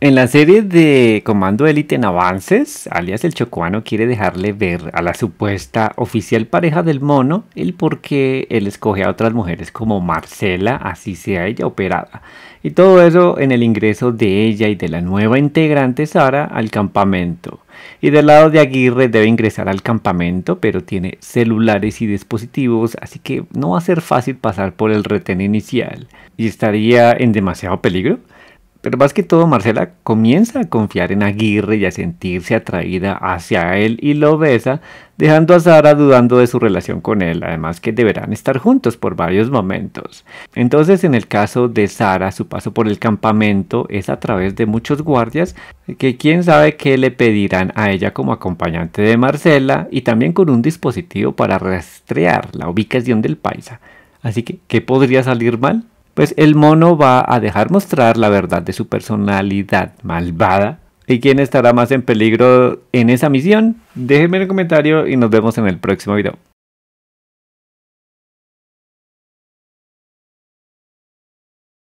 En la serie de Comando Élite en Avances, alias el Chocuano quiere dejarle ver a la supuesta oficial pareja del mono el por qué él escoge a otras mujeres como Marcela, así sea ella operada. Y todo eso en el ingreso de ella y de la nueva integrante Sara al campamento. Y del lado de Aguirre debe ingresar al campamento, pero tiene celulares y dispositivos, así que no va a ser fácil pasar por el reten inicial. ¿Y estaría en demasiado peligro? Pero más que todo, Marcela comienza a confiar en Aguirre y a sentirse atraída hacia él y lo besa, dejando a Sara dudando de su relación con él, además que deberán estar juntos por varios momentos. Entonces, en el caso de Sara, su paso por el campamento es a través de muchos guardias que quién sabe qué le pedirán a ella como acompañante de Marcela y también con un dispositivo para rastrear la ubicación del paisa. Así que, ¿qué podría salir mal? pues el mono va a dejar mostrar la verdad de su personalidad malvada. ¿Y quién estará más en peligro en esa misión? Déjenme en el comentario y nos vemos en el próximo video.